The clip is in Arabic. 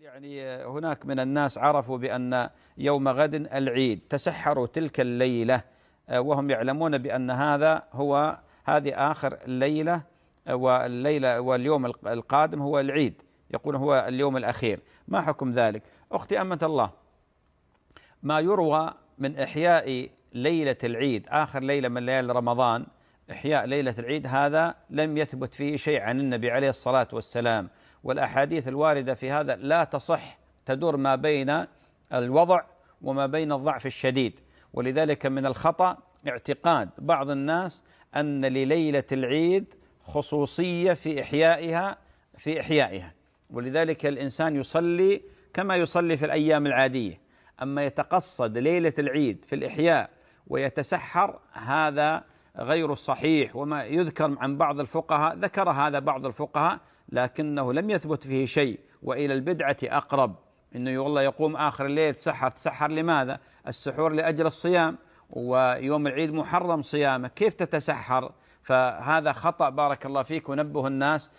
يعني هناك من الناس عرفوا بأن يوم غد العيد تسحروا تلك الليلة آه، وهم يعلمون بأن هذا هو هذه آخر ليلة آه، والليلة واليوم القادم هو العيد يقول هو اليوم الأخير ما حكم ذلك أختي أمة الله ما يروى من إحياء ليلة العيد آخر ليلة من ليالي رمضان إحياء ليلة العيد هذا لم يثبت فيه شيء عن النبي عليه الصلاة والسلام والأحاديث الواردة في هذا لا تصح تدور ما بين الوضع وما بين الضعف الشديد ولذلك من الخطأ اعتقاد بعض الناس أن لليلة العيد خصوصية في إحيائها في إحيائها ولذلك الإنسان يصلي كما يصلي في الأيام العادية أما يتقصد ليلة العيد في الإحياء ويتسحر هذا غير الصحيح وما يذكر عن بعض الفقهاء ذكر هذا بعض الفقهاء لكنه لم يثبت فيه شيء وإلى البدعة أقرب انه والله يقوم اخر الليل تسحر تسحر لماذا؟ السحور لاجل الصيام ويوم العيد محرم صيامه، كيف تتسحر؟ فهذا خطا بارك الله فيك ونبه الناس